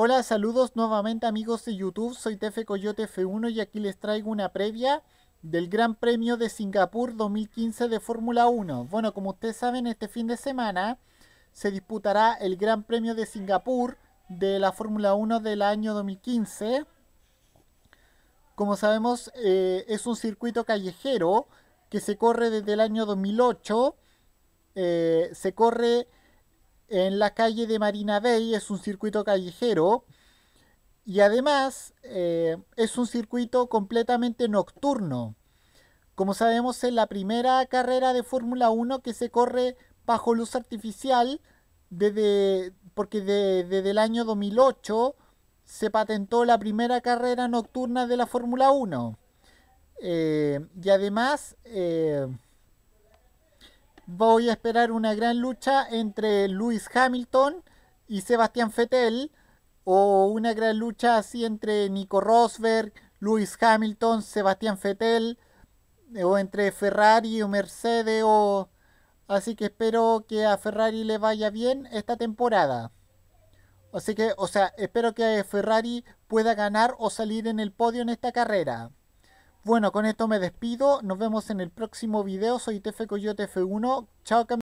Hola, saludos nuevamente amigos de YouTube, soy Tefe Coyote F1 y aquí les traigo una previa del Gran Premio de Singapur 2015 de Fórmula 1. Bueno, como ustedes saben, este fin de semana se disputará el Gran Premio de Singapur de la Fórmula 1 del año 2015. Como sabemos, eh, es un circuito callejero que se corre desde el año 2008. Eh, se corre en la calle de Marina Bay, es un circuito callejero y además eh, es un circuito completamente nocturno. Como sabemos, es la primera carrera de Fórmula 1 que se corre bajo luz artificial desde, porque desde el año 2008 se patentó la primera carrera nocturna de la Fórmula 1. Eh, y además... Eh, voy a esperar una gran lucha entre Lewis Hamilton y Sebastián Fettel. o una gran lucha así entre Nico Rosberg, Lewis Hamilton, Sebastián Fettel, eh, o entre Ferrari o Mercedes o así que espero que a Ferrari le vaya bien esta temporada. Así que, o sea, espero que Ferrari pueda ganar o salir en el podio en esta carrera. Bueno, con esto me despido. Nos vemos en el próximo video. Soy TF Coyote F1. Chao,